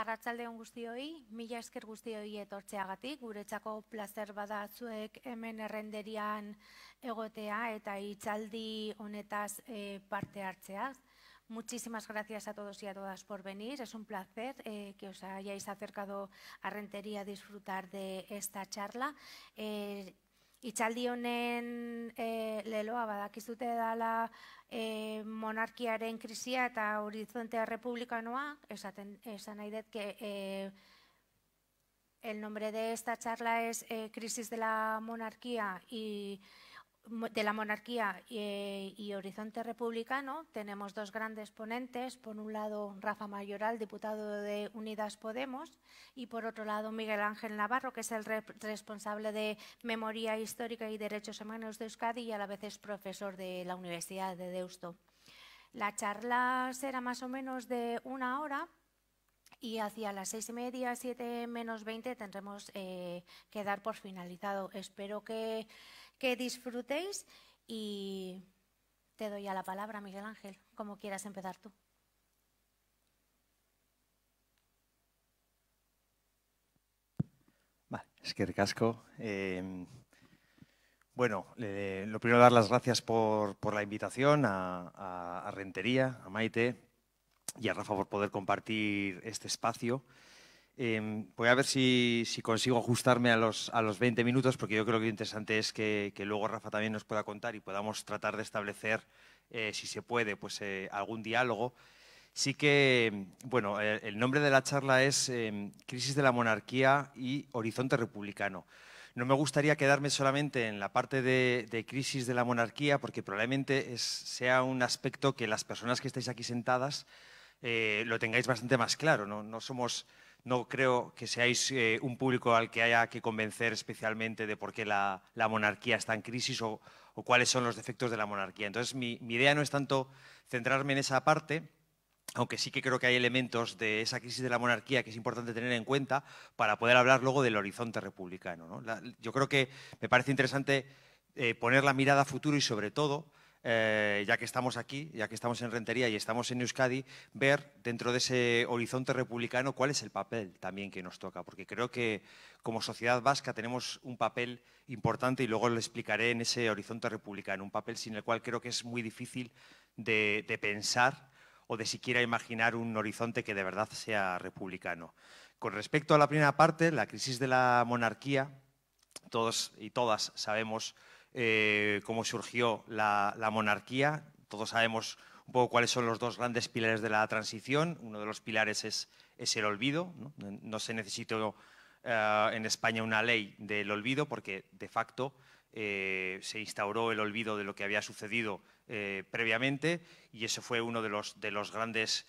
Arratzalde hon guztioi, mila esker guztioi etortzeagatik, gure txako plazer bada zuek hemen errenderian egotea eta itxaldi honetaz eh, parte hartzeaz. Muchísimas gracias a todos y a todas por venir. Es un placer eh, que os hayáis acercado a Rentería a disfrutar de esta charla. Eh, itxaldi honen e, leloa badakizute dela e, eh, monarkiaren krisia eta horizonte republikanoa, esaten, esan nahi dut, que, eh, el nombre de esta charla es e, crisis de la monarquía y de la monarquía eh, y, Horizonte Republicano tenemos dos grandes ponentes, por un lado Rafa Mayoral, diputado de Unidas Podemos, y por otro lado Miguel Ángel Navarro, que es el responsable de Memoria Histórica y Derechos Humanos de Euskadi y a la vez es profesor de la Universidad de Deusto. La charla será más o menos de una hora, y hacia las seis y media, siete menos veinte, tendremos eh, que dar por finalizado. Espero que que disfrutéis y te doy a la palabra, Miguel Ángel, como quieras empezar tú. Vale, es que recasco. Em, bueno, lo primero dar las gracias por, la invitación a, a, a Rentería, a Maite y a Rafa por poder compartir este espacio. Em, voy a ver si, consigo ajustarme a los, a los 20 minutos, porque yo creo que lo interesante es que, luego Rafa también nos pueda contar y podamos tratar de establecer, eh, si se puede, pues eh, algún diálogo. Sí que, bueno, el nombre de la charla es em, Crisis de la Monarquía y Horizonte Republicano. No me gustaría quedarme solamente en la parte de, crisis de la monarquía, porque probablemente es, sea un aspecto que las personas que estáis aquí sentadas eh, lo tengáis bastante más claro. No, no somos no creo que seáis eh, un público al que haya que convencer especialmente de por qué la, monarquía está en crisis o, cuáles son los defectos de la monarquía. Entonces, mi, idea no es tanto centrarme en esa parte, aunque sí que creo que hay elementos de esa crisis de la monarquía que es importante tener en cuenta para poder hablar luego del horizonte republicano. yo creo que me parece interesante eh, poner la mirada a futuro y sobre todo eh, ya que estamos aquí, ya que estamos en Rentería y estamos en Euskadi, ver dentro de ese horizonte republicano cuál es el papel también que nos toca, porque creo que como sociedad vasca tenemos un papel importante y luego lo explicaré en ese horizonte republicano, un papel sin el cual creo que es muy difícil de, de pensar o de siquiera imaginar un horizonte que de verdad sea republicano. Con respecto a la primera parte, la crisis de la monarquía, todos y todas sabemos eh, cómo surgió la, monarquía. Todos sabemos un poco cuáles son los dos grandes pilares de la transición. Uno de los pilares es, el olvido. No, se necesitó eh, en España una ley del olvido porque de facto eh, se instauró el olvido de lo que había sucedido previamente y eso fue uno de los, de los grandes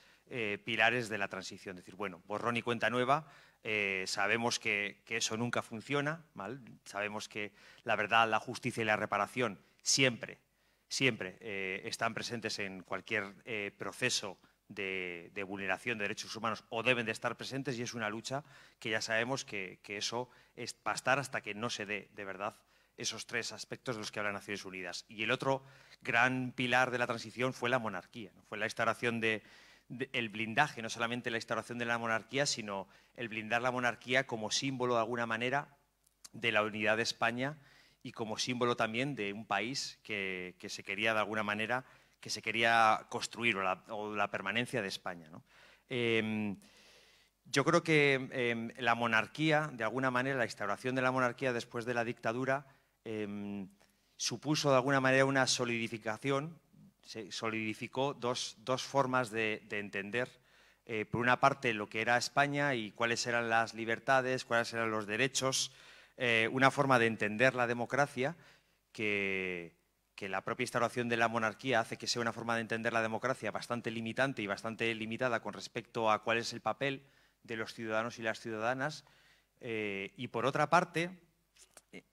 pilares de la transición. Es decir, bueno, borrón y cuenta nueva, eh, sabemos que, eso nunca funciona, mal. sabemos que la verdad, la justicia y la reparación siempre, siempre eh, están presentes en cualquier eh, proceso de, vulneración de derechos humanos o deben de estar presentes y es una lucha que ya sabemos que, eso es, va hasta que no se dé de verdad esos tres aspectos de los que habla Naciones Unidas. Y el otro gran pilar de la transición fue la monarquía, fue la instauración de, el blindaje, no solamente la instauración de la monarquía, sino el blindar la monarquía como símbolo de alguna manera de la unidad de España y como símbolo también de un país que, se quería de alguna manera, que se quería construir o la, permanencia de España. Em, yo creo que em, la monarquía, de alguna manera, la instauración de la monarquía después de la dictadura, em, supuso de alguna manera una solidificación se solidificó dos, formas de, entender, eh, por una parte, lo que era España y cuáles eran las libertades, cuáles eran los derechos, eh, una forma de entender la democracia que, la propia instauración de la monarquía hace que sea una forma de entender la democracia bastante limitante y bastante limitada con respecto a cuál es el papel de los ciudadanos y las ciudadanas. Eh, y por otra parte,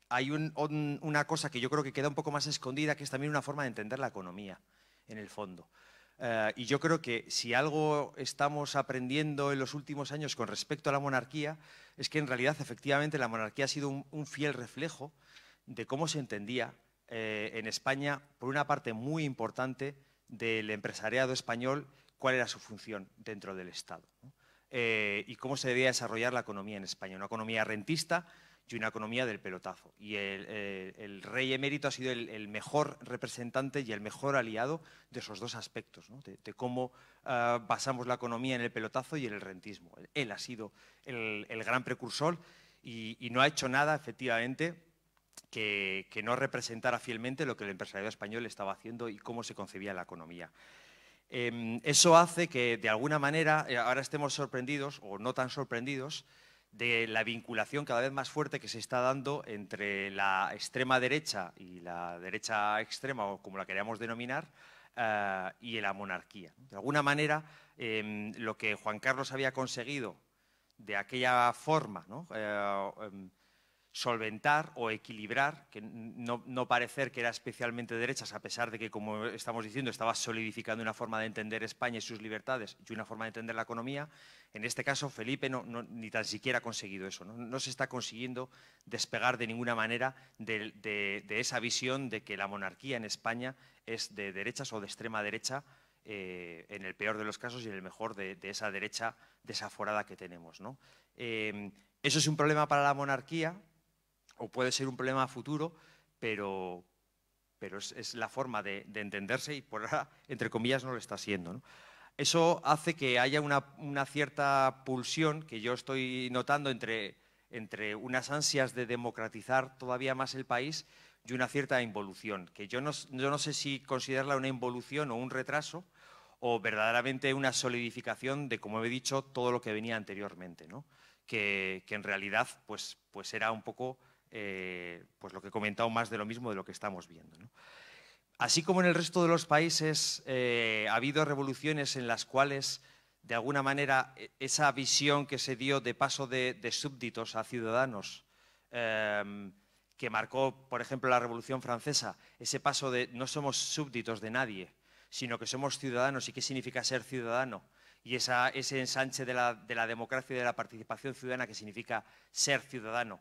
hay una cosa que yo creo que queda un poco más escondida, que es también una forma de entender la economía en el fondo. Eh, y yo creo que si algo estamos aprendiendo en los últimos años con respecto a la monarquía, es que en realidad efectivamente la monarquía ha sido un, fiel reflejo de cómo se entendía eh, en España, por una parte muy importante del empresariado español, cuál era su función dentro del Estado eh, y cómo se debía desarrollar la economía en España. Una economía rentista y una economía del pelotazo. Y el, eh, rey emérito ha sido el, mejor representante y el mejor aliado de esos dos aspectos, de, cómo ah, basamos la economía en el pelotazo y en el rentismo. Él ha sido el, gran precursor y, no ha hecho nada, efectivamente, que, no representara fielmente lo que el empresariado español estaba haciendo y cómo se concebía la economía. Em, eso hace que, de alguna manera, eh, ahora estemos sorprendidos, o no tan sorprendidos, de la vinculación cada vez más fuerte que se está dando entre la extrema derecha y la derecha extrema, o como la queríamos denominar, eh, y la monarquía. De alguna manera, em, lo que Juan Carlos había conseguido de aquella forma, ¿no? Eh, em, solventar o equilibrar, que no, parecer que era especialmente derechas, a pesar de que, como estamos diciendo, estaba solidificando una forma de entender España y sus libertades y una forma de entender la economía, en este caso Felipe ni tan siquiera ha conseguido eso. ¿no? se está consiguiendo despegar de ninguna manera de, esa visión de que la monarquía en España es de derechas o de extrema derecha, eh, en el peor de los casos y en el mejor de, esa derecha desaforada que tenemos. Eh, eso es un problema para la monarquía, o puede ser un problema futuro, pero, pero es, la forma de, entenderse y por ahora, entre comillas, no lo está siendo. Eso hace que haya una, cierta pulsión que yo estoy notando entre, entre unas ansias de democratizar todavía más el país y una cierta involución, que yo no, yo no sé si considerarla una involución o un retraso o verdaderamente una solidificación de, como he dicho, todo lo que venía anteriormente, que, que, en realidad pues, pues era un poco eh, pues lo que he comentado más de lo mismo de lo que estamos viendo. Así como en el resto de los países eh, ha habido revoluciones en las cuales, de alguna manera, e, esa visión que se dio de paso de, súbditos a ciudadanos, em, que marcó, por ejemplo, la Revolución Francesa, ese paso de no somos súbditos de nadie, sino que somos ciudadanos y qué significa ser ciudadano, y ese ensanche de la democracia y de la participación ciudadana que significa ser ciudadano,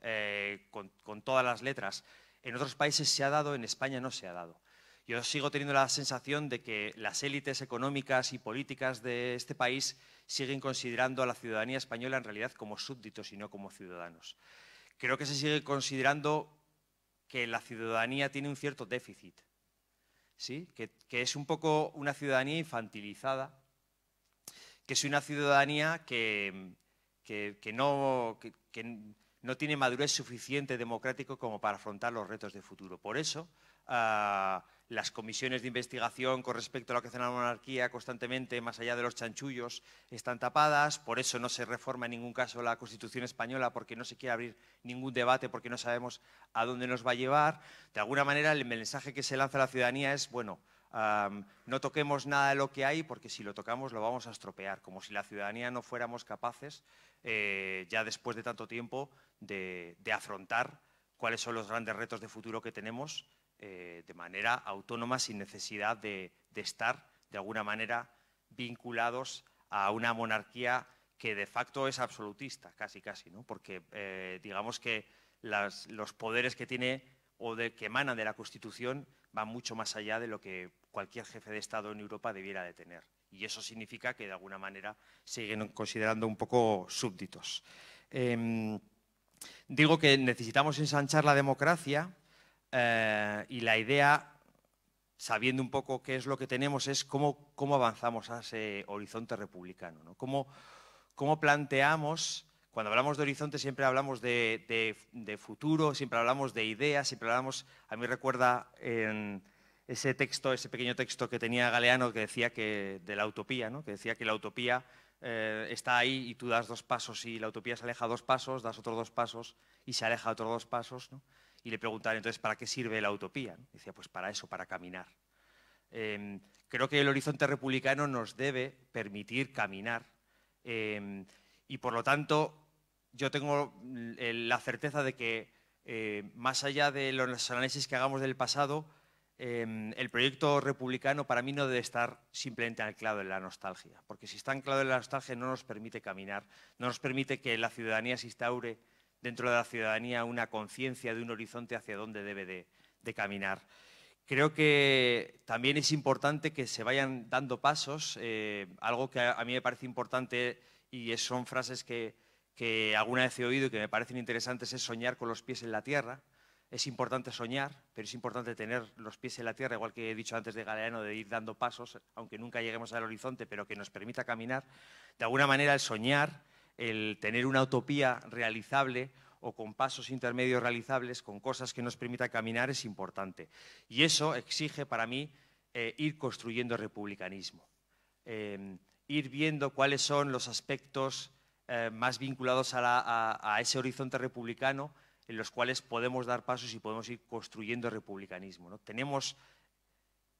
eh, con, todas las letras. En otros países se ha dado, en España no se ha dado. Yo sigo teniendo la sensación de que las élites económicas y políticas de este país siguen considerando a la ciudadanía española en realidad como súbditos y no como ciudadanos. Creo que se sigue considerando que la ciudadanía tiene un cierto déficit, ¿sí? que, es un poco una ciudadanía infantilizada, que es una ciudadanía que, que no... que, no tiene madurez suficiente democrático como para afrontar los retos de futuro. Por eso, ah, las comisiones de investigación con respecto a lo que hace la monarquía constantemente, más allá de los chanchullos, están tapadas, por eso no se reforma en ningún caso la Constitución española, porque no se quiere abrir ningún debate, porque no sabemos a dónde nos va a llevar. De alguna manera, el mensaje que se lanza a la ciudadanía es, bueno, no toquemos nada de lo que hay porque si lo tocamos lo vamos a estropear, como si la ciudadanía no fuéramos capaces, eh, ya después de tanto tiempo, de, afrontar cuáles son los grandes retos de futuro que tenemos eh, de manera autónoma, sin necesidad de, estar de alguna manera vinculados a una monarquía que de facto es absolutista, casi casi, ¿no? porque eh, digamos que los poderes que tiene o de, que emana de la Constitución van mucho más allá de lo que cualquier jefe de Estado en Europa debiera de tener. Y eso significa que de alguna manera siguen considerando un poco súbditos. Em, digo que necesitamos ensanchar la democracia eh, y la idea, sabiendo un poco qué es lo que tenemos, es cómo, cómo avanzamos a ese horizonte republicano, ¿no? cómo, cómo planteamos cuando hablamos de horizonte siempre hablamos de, futuro, siempre hablamos de ideas, siempre hablamos, a mí recuerda en ese texto, ese pequeño texto que tenía Galeano que decía que de la utopía, que decía que la utopía eh, está ahí y tú das dos pasos y la utopía se aleja dos pasos, das otros dos pasos y se aleja otros dos pasos. ¿no? Y le preguntaron entonces, ¿para qué sirve la utopía? Decía, pues para eso, para caminar. Em, creo que el horizonte republicano nos debe permitir caminar em, y por lo tanto yo tengo la certeza de que eh, más allá de los análisis que hagamos del pasado, Em, el proyecto republicano para mí no debe estar simplemente anclado en la nostalgia, porque si está anclado en la nostalgia no nos permite caminar, no nos permite que la ciudadanía se instaure dentro de la ciudadanía una conciencia de un horizonte hacia donde debe de, caminar. Creo que también es importante que se vayan dando pasos, eh, algo que a mí me parece importante y son frases que, que alguna vez he oído y que me parecen interesantes es soñar con los pies en la tierra. Es importante soñar, pero es importante tener los pies en la tierra, igual que he dicho antes de Galeano, de ir dando pasos, aunque nunca lleguemos al horizonte, pero que nos permita caminar. De alguna manera, el soñar, el tener una utopía realizable o con pasos intermedios realizables, con cosas que nos permita caminar, es importante. Y eso exige para mí eh, ir construyendo republicanismo, em, ir viendo cuáles son los aspectos eh, más vinculados a ese horizonte republicano en los cuales podemos dar pasos y podemos ir construyendo republicanismo. ¿no? Tenemos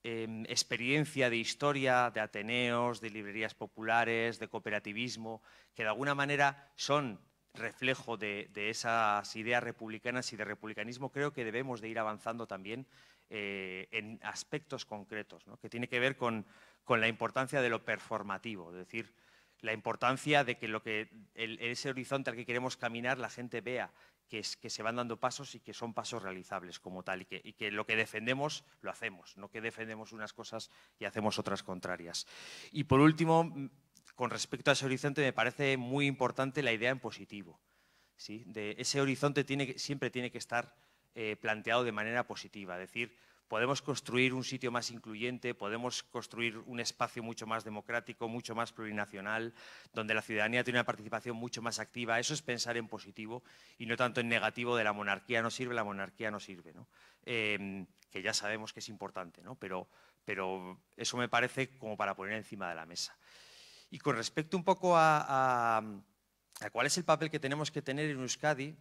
em, experiencia de historia, de Ateneos, de librerías populares, de cooperativismo, que de alguna manera son reflejo de, esas ideas republicanas y de republicanismo, creo que debemos de ir avanzando también eh, en aspectos concretos, que tiene que ver con, la importancia de lo performativo, es decir, la importancia de que, en ese horizonte al que queremos caminar la gente vea que, se van dando pasos y que son pasos realizables como tal, y que, lo que defendemos lo hacemos, no que defendemos unas cosas y hacemos otras contrarias. Y por último, mm, con respecto a ese horizonte, me parece muy importante la idea en positivo. ¿sí? De ese horizonte siempre tiene que estar eh, planteado de manera positiva, decir, podemos construir un sitio más incluyente, podemos construir un espacio mucho más democrático, mucho más plurinacional, donde la ciudadanía tiene una participación mucho más activa. Eso es pensar en positivo y no tanto en negativo de la monarquía no sirve, la monarquía no sirve, em, que ya sabemos que es importante, ¿no? pero, pero, eso me parece como para poner encima de la mesa. Y con respecto un poco a, a cuál es el papel que tenemos que tener en Euskadi,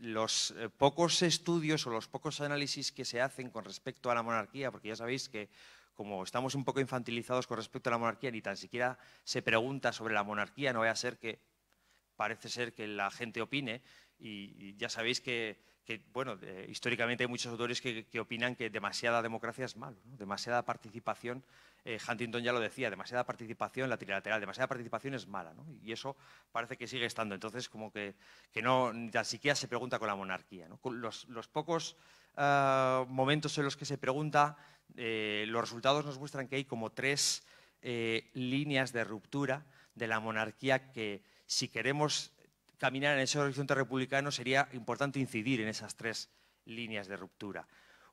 los eh, pocos estudios o los pocos análisis que se hacen con respecto a la monarquía, porque ya sabéis que como estamos un poco infantilizados con respecto a la monarquía, ni tan siquiera se pregunta sobre la monarquía, no vaya a ser que parece ser que la gente opine, y ya sabéis que que bueno, históricamente hay muchos autores que, opinan que demasiada democracia es malo, demasiada participación, eh, Huntington ya lo decía, demasiada participación la trilateral, demasiada participación es mala, y eso parece que sigue estando, entonces como que, que no, ni siquiera se pregunta con la monarquía, los, pocos eh, momentos en los que se pregunta, eh, los resultados nos muestran que hay como tres líneas de ruptura de la monarquía que si queremos caminar en ese horizonte republicano sería importante incidir en esas tres líneas de ruptura.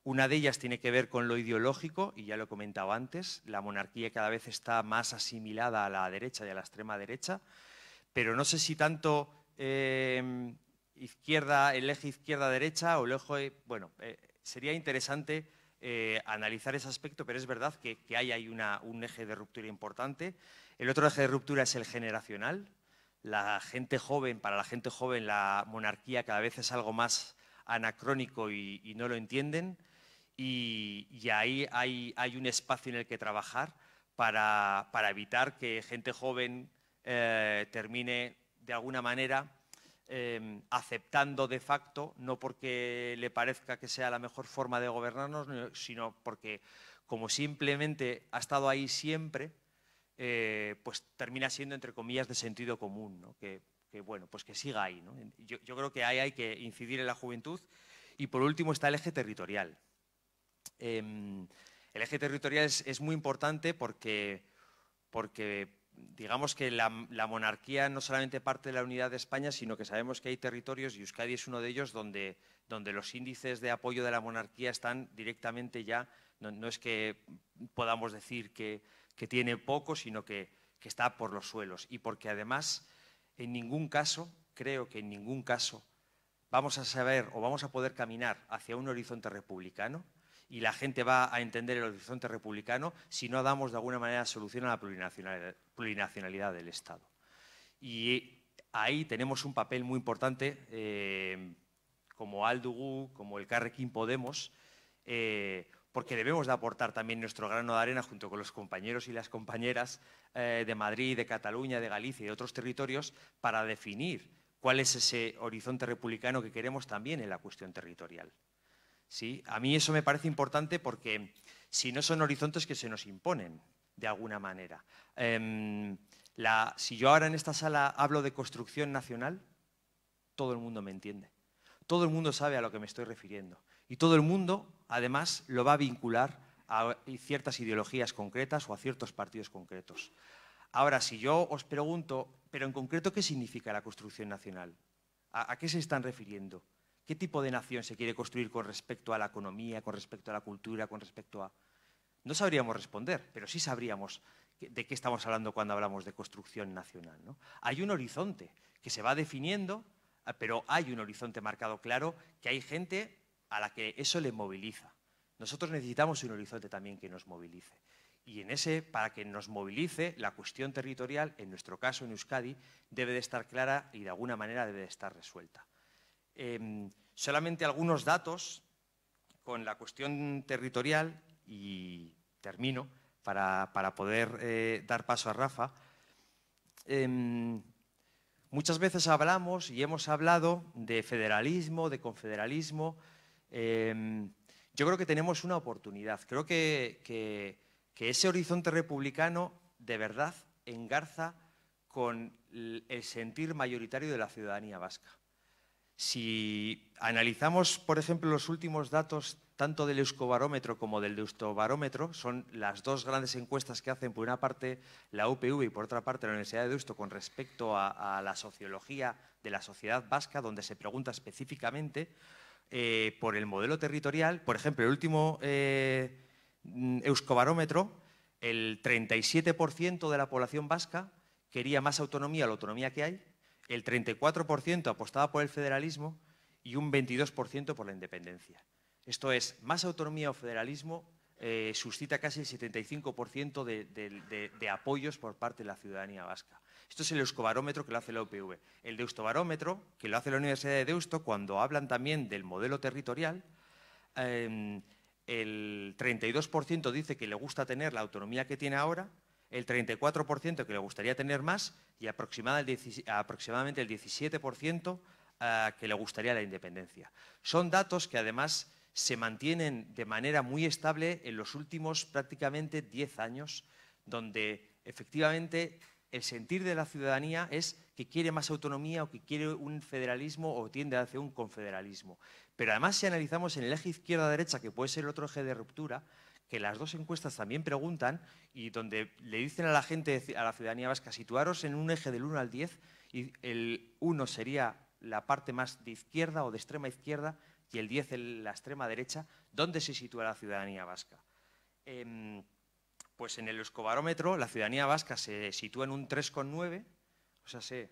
Una de ellas tiene que ver con lo ideológico, y ya lo he comentado antes, la monarquía cada vez está más asimilada a la derecha y a la extrema derecha, pero no sé si tanto em, izquierda, el eje izquierda-derecha o el eje... Bueno, eh, sería interesante eh, analizar ese aspecto, pero es verdad que, hay, hay un eje de ruptura importante. El otro eje de ruptura es el generacional, la gente joven, para la gente joven la monarquía cada vez es algo más anacrónico y, no lo entienden. Y, ahí hay, un espacio en el que trabajar para, evitar que gente joven eh, termine de alguna manera em, aceptando de facto, no porque le parezca que sea la mejor forma de gobernarnos, sino porque como simplemente ha estado ahí siempre, eh, pues termina siendo, entre comillas, de sentido común, que, bueno, pues que siga ahí. Yo, creo que ahí hay que incidir en la juventud. Y por último está el eje territorial. Em, el eje territorial es, muy importante porque, porque digamos que la, monarquía no solamente parte de la unidad de España, sino que sabemos que hay territorios, y Euskadi es uno de ellos, donde, donde los índices de apoyo de la monarquía están directamente ya, no es que podamos decir que que tiene poco, sino que, está por los suelos. Y porque además, en ningún caso, creo que en ningún caso, vamos a saber o vamos a poder caminar hacia un horizonte republicano y la gente va a entender el horizonte republicano si no damos de alguna manera solución a la plurinacionalidad, del Estado. Y ahí tenemos un papel muy importante, eh, como Aldugu, como el Carrequín Podemos, eh, porque debemos de aportar también nuestro grano de arena junto con los compañeros y las compañeras eh, de Madrid, de Cataluña, de Galicia y de otros territorios para definir cuál es ese horizonte republicano que queremos también en la cuestión territorial. ¿Sí? A mí eso me parece importante porque si no son horizontes que se nos imponen de alguna manera. Em, si yo ahora en esta sala hablo de construcción nacional, todo el mundo me entiende. Todo el mundo sabe a lo que me estoy refiriendo. Y todo el mundo además lo va a vincular a ciertas ideologías concretas o a ciertos partidos concretos. Ahora, si yo os pregunto, pero en concreto, ¿qué significa la construcción nacional? ¿A, qué se están refiriendo? ¿Qué tipo de nación se quiere construir con respecto a la economía, con respecto a la cultura, con respecto a...? No sabríamos responder, pero sí sabríamos de qué estamos hablando cuando hablamos de construcción nacional. Hay un horizonte que se va definiendo, ah, pero hay un horizonte marcado claro que hay gente a la que eso le moviliza. Nosotros necesitamos un horizonte también que nos movilice. Y en ese, para que nos movilice, la cuestión territorial, en nuestro caso en Euskadi, debe de estar clara y de alguna manera debe de estar resuelta. Em, solamente algunos datos con la cuestión territorial y termino para, poder eh, dar paso a Rafa. Em, muchas veces hablamos y hemos hablado de federalismo, de confederalismo, Em, yo creo que tenemos una oportunidad. Creo que, que, ese horizonte republicano de verdad engarza con el sentir mayoritario de la ciudadanía vasca. Si analizamos, por ejemplo, los últimos datos tanto del Euskobarómetro como del Deustobarómetro, son las dos grandes encuestas que hacen, por una parte, la UPV y por otra parte, la Universidad de Deusto, con respecto a, a la sociología de la sociedad vasca, donde se pregunta específicamente eh, por el modelo territorial. Por ejemplo, el último eh, Euskobarómetro, el 37% de la población vasca quería más autonomía, la autonomía que hay, el 34% apostaba por el federalismo y un 22% por la independencia. Esto es, más autonomía o federalismo eh, suscita casi el 75% de apoyos por parte de la ciudadanía vasca. Esto es el euscobarómetro que lo hace la UPV. El deustobarómetro, que lo hace la Universidad de Deusto, cuando hablan también del modelo territorial, em, el 32% dice que le gusta tener la autonomía que tiene ahora, el 34% que le gustaría tener más y aproximadamente el 17% que le gustaría la independencia. Son datos que además se mantienen de manera muy estable en los últimos prácticamente 10 años, donde efectivamente el sentir de la ciudadanía es que quiere más autonomía o que quiere un federalismo o tiende hacia un confederalismo. Pero además si analizamos en el eje izquierda-derecha, que puede ser otro eje de ruptura, que las dos encuestas también preguntan y donde le dicen a la gente, a la ciudadanía vasca, situaros en un eje del 1 al 10 y el 1 sería la parte más de izquierda o de extrema izquierda y el 10 la extrema derecha, ¿dónde se sitúa la ciudadanía vasca? Em, pues en el escobarómetro la ciudadanía vasca se sitúa en un 3,9, o sea,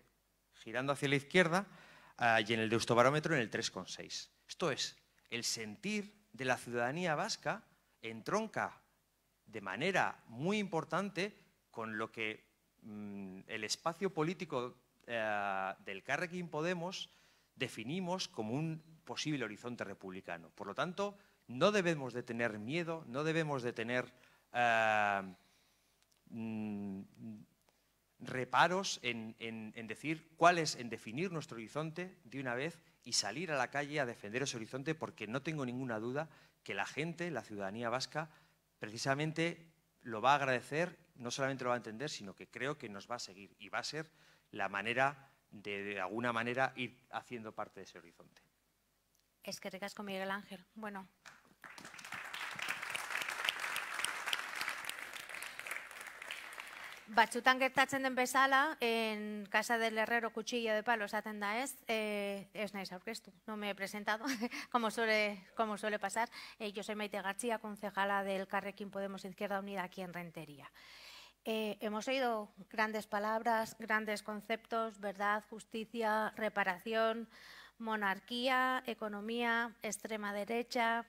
girando hacia la izquierda, ah, y en el de barómetro en el 3,6. Esto es, el sentir de la ciudadanía vasca entronca de manera muy importante con lo que mm, el espacio político eh, del Carrequín Podemos definimos como un posible horizonte republicano. Por lo tanto, no debemos de tener miedo, no debemos de tener eh, mm, reparos en, decir cuál es, en definir nuestro horizonte de una vez y salir a la calle a defender ese horizonte porque no tengo ninguna duda que la gente, la ciudadanía vasca, precisamente lo va a agradecer, no solamente lo va a entender, sino que creo que nos va a seguir y va a ser la manera de, de alguna manera, ir haciendo parte de ese horizonte. Es que con Miguel Ángel. Bueno, Batzutan gertatzen den en Casa del Herrero Cuchillo de palos atenda es, es eh, no me he presentado, como suele, pasar. Eh, yo soy Maite García, concejala del Carrequín Podemos Izquierda Unida aquí en Rentería. Eh, hemos oído grandes palabras, grandes conceptos, verdad, justicia, reparación, monarquía, economía, extrema derecha,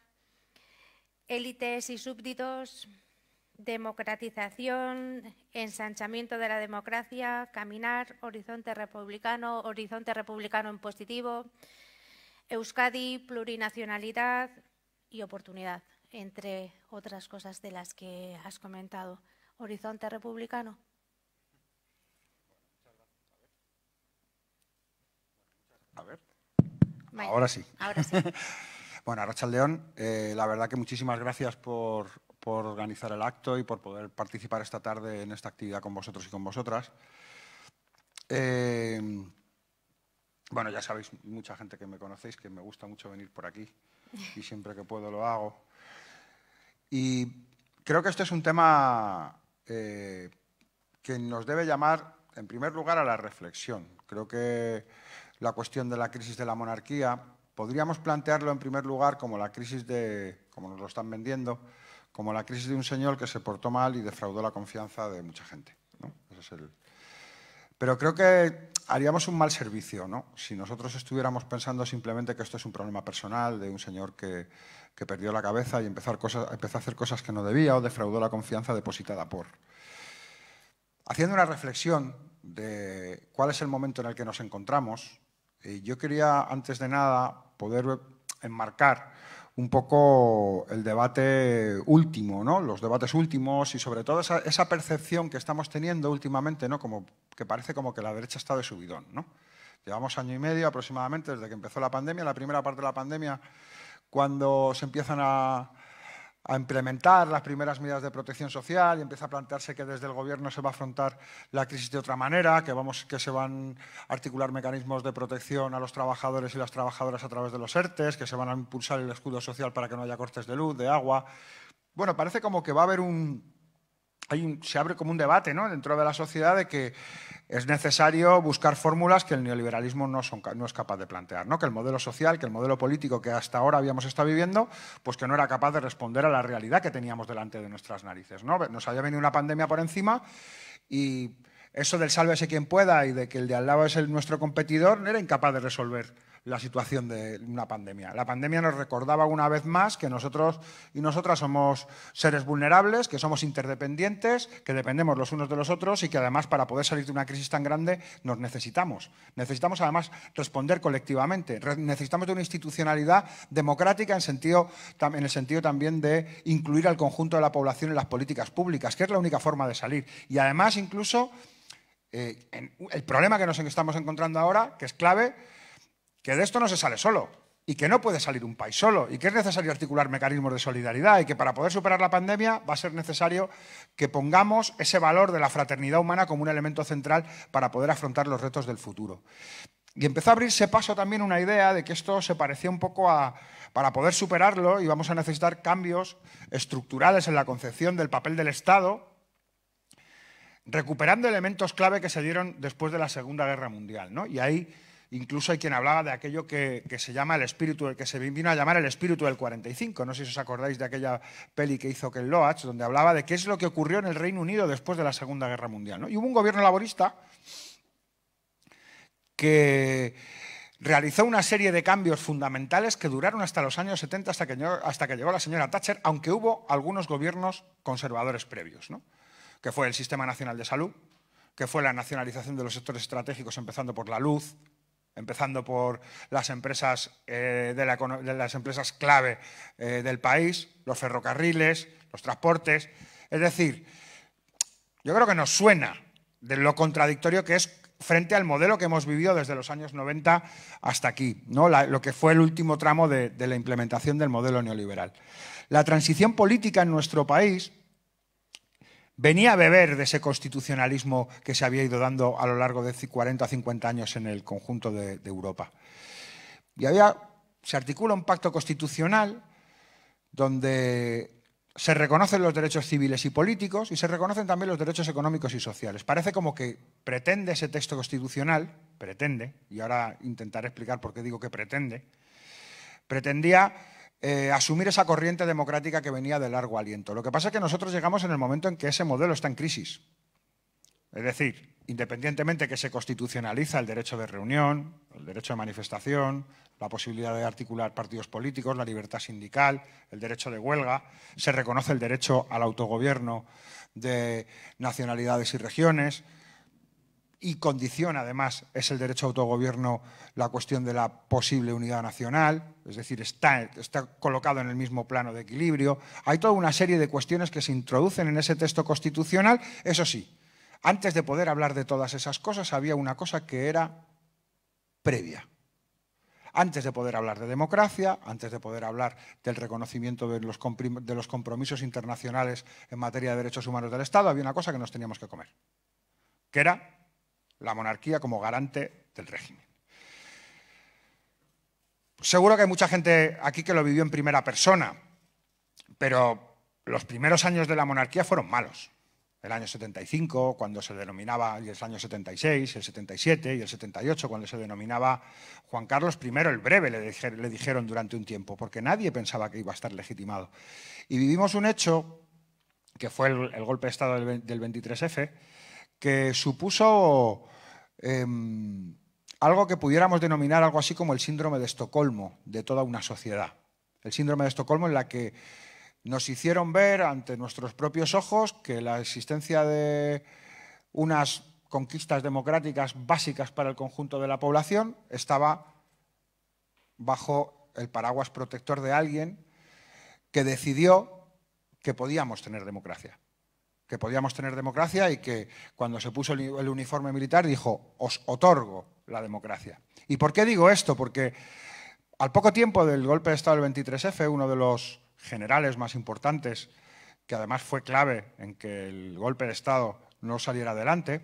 élites y súbditos, democratización, ensanchamiento de la democracia, caminar, horizonte republicano, horizonte republicano en positivo, Euskadi, plurinacionalidad y oportunidad, entre otras cosas de las que has comentado. Horizonte republicano. Ahora sí. Ahora sí. bueno, León, eh, la verdad que muchísimas gracias por, por organizar el acto y por poder participar esta tarde en esta actividad con vosotros y con vosotras. Eh, bueno, ya sabéis, mucha gente que me conocéis, que me gusta mucho venir por aquí y siempre que puedo lo hago. Y creo que este es un tema eh, que nos debe llamar, en primer lugar, a la reflexión. Creo que la cuestión de la crisis de la monarquía podríamos plantearlo, en primer lugar, como la crisis de, como nos lo están vendiendo, como la crisis de un señor que se portó mal y defraudó la confianza de mucha gente. Pero creo que haríamos un mal servicio si nosotros estuviéramos pensando simplemente que esto es un problema personal de un señor que, perdió la cabeza y empezó a hacer cosas que no debía o defraudó la confianza depositada por. Haciendo una reflexión de cuál es el momento en el que nos encontramos, eh, yo quería, antes de nada, poder enmarcar un poco el debate último, ¿no? los debates últimos y sobre todo esa, percepción que estamos teniendo últimamente, ¿no? como, que parece como que la derecha está de subidón. Llevamos año y medio aproximadamente desde que empezó la pandemia, la primera parte de la pandemia, cuando se empiezan a, a implementar las primeras medidas de protección social y empieza a plantearse que desde el Gobierno se va a afrontar la crisis de otra manera, que, vamos, que se van a articular mecanismos de protección a los trabajadores y las trabajadoras a través de los ERTES, que se van a impulsar el escudo social para que no haya cortes de luz, de agua. Bueno, parece como que va a haber un, se abre como un debate dentro de la sociedad de que es necesario buscar fórmulas que el neoliberalismo no, es capaz de plantear, ¿no? que el modelo social, que el modelo político que hasta ahora habíamos estado viviendo, pues que no era capaz de responder a la realidad que teníamos delante de nuestras narices. ¿no? Nos había venido una pandemia por encima y eso del sálvese quien pueda y de que el de al lado es nuestro competidor, no era incapaz de resolver la situación de una pandemia. La pandemia nos recordaba una vez más que nosotros y nosotras somos seres vulnerables, que somos interdependientes, que dependemos los unos de los otros y que además para poder salir de una crisis tan grande nos necesitamos. Necesitamos además responder colectivamente, necesitamos de una institucionalidad democrática en, sentido, el sentido también de incluir al conjunto de la población en las políticas públicas, que es la única forma de salir. Y además incluso eh, el problema que nos estamos encontrando ahora, que es clave, que de esto no se sale solo y que no puede salir un país solo y que es necesario articular mecanismos de solidaridad y que para poder superar la pandemia va a ser necesario que pongamos ese valor de la fraternidad humana como un elemento central para poder afrontar los retos del futuro. Y empezó a abrirse paso también una idea de que esto se parecía un poco a, para poder superarlo íbamos a necesitar cambios estructurales en la concepción del papel del Estado, recuperando elementos clave que se dieron después de la Segunda Guerra Mundial. ¿no? Y ahí Incluso hay quien hablaba de aquello que, se llama el espíritu, que se vino a llamar el espíritu del 45. No sé si os acordáis de aquella peli que hizo Ken Loach, donde hablaba de qué es lo que ocurrió en el Reino Unido después de la Segunda Guerra Mundial. ¿no? Y hubo un gobierno laborista que realizó una serie de cambios fundamentales que duraron hasta los años 70, hasta que, hasta que llegó la señora Thatcher, aunque hubo algunos gobiernos conservadores previos, ¿no? que fue el Sistema Nacional de Salud, que fue la nacionalización de los sectores estratégicos, empezando por la luz, empezando por las empresas, eh, de, las empresas clave eh, del país, los ferrocarriles, los transportes. Es decir, yo creo que nos suena de lo contradictorio que es frente al modelo que hemos vivido desde los años 90 hasta aquí, ¿no? lo que fue el último tramo de la implementación del modelo neoliberal. La transición política en nuestro país venía a beber de ese constitucionalismo que se había ido dando a lo largo de 40 o 50 años en el conjunto de, Europa. Y había, se articula un pacto constitucional donde se reconocen los derechos civiles y políticos y se reconocen también los derechos económicos y sociales. Parece como que pretende ese texto constitucional, pretende, y ahora intentaré explicar por qué digo que pretende, pretendía eh, asumir esa corriente democrática que venía de largo aliento. Lo que pasa es que nosotros llegamos en el momento en que ese modelo está en crisis. Es decir, independientemente que se constitucionaliza el derecho de reunión, el derecho de manifestación, la posibilidad de articular partidos políticos, la libertad sindical, el derecho de huelga, se reconoce el derecho al autogobierno de nacionalidades y regiones, y condiciona además, es el derecho a autogobierno, la cuestión de la posible unidad nacional, es decir, está, está, colocado en el mismo plano de equilibrio. Hay toda una serie de cuestiones que se introducen en ese texto constitucional. Eso sí, antes de poder hablar de todas esas cosas había una cosa que era previa. Antes de poder hablar de democracia, antes de poder hablar del reconocimiento de los, de los compromisos internacionales en materia de derechos humanos del Estado, había una cosa que nos teníamos que comer, que era la monarquía como garante del régimen. Seguro que hay mucha gente aquí que lo vivió en primera persona, pero los primeros años de la monarquía fueron malos. El año 75, cuando se denominaba, y el año 76, el 77 y el 78, cuando se denominaba Juan Carlos I el breve, le, dijeron durante un tiempo, porque nadie pensaba que iba a estar legitimado. Y vivimos un hecho, que fue el, golpe de Estado del 23F, que supuso Em, algo que pudiéramos denominar algo así como el síndrome de Estocolmo de toda una sociedad. El síndrome de Estocolmo en la que nos hicieron ver ante nuestros propios ojos que la existencia de unas conquistas democráticas básicas para el conjunto de la población estaba bajo el paraguas protector de alguien que decidió que podíamos tener democracia que podíamos tener democracia y que cuando se puso el uniforme militar dijo, os otorgo la democracia. ¿Y por qué digo esto? Porque al poco tiempo del golpe de Estado del 23F, uno de los generales más importantes, que además fue clave en que el golpe de Estado no saliera adelante,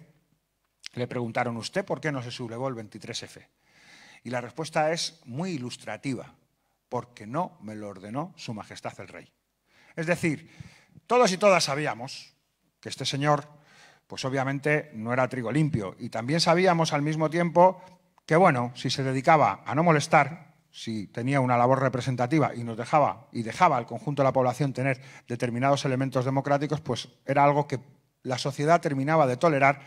le preguntaron, ¿usted por qué no se sublevó el 23F? Y la respuesta es muy ilustrativa, porque no me lo ordenó Su Majestad el Rey. Es decir, todos y todas sabíamos que este señor, pues obviamente no era trigo limpio. Y también sabíamos al mismo tiempo que, bueno, si se dedicaba a no molestar, si tenía una labor representativa y nos dejaba y dejaba al conjunto de la población tener determinados elementos democráticos, pues era algo que la sociedad terminaba de tolerar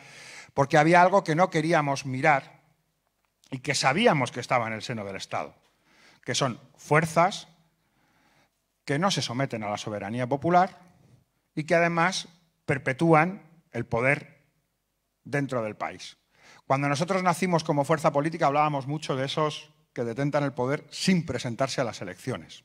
porque había algo que no queríamos mirar y que sabíamos que estaba en el seno del Estado, que son fuerzas que no se someten a la soberanía popular y que además perpetúan el poder dentro del país. Cuando nosotros nacimos como fuerza política hablábamos mucho de esos que detentan el poder sin presentarse a las elecciones.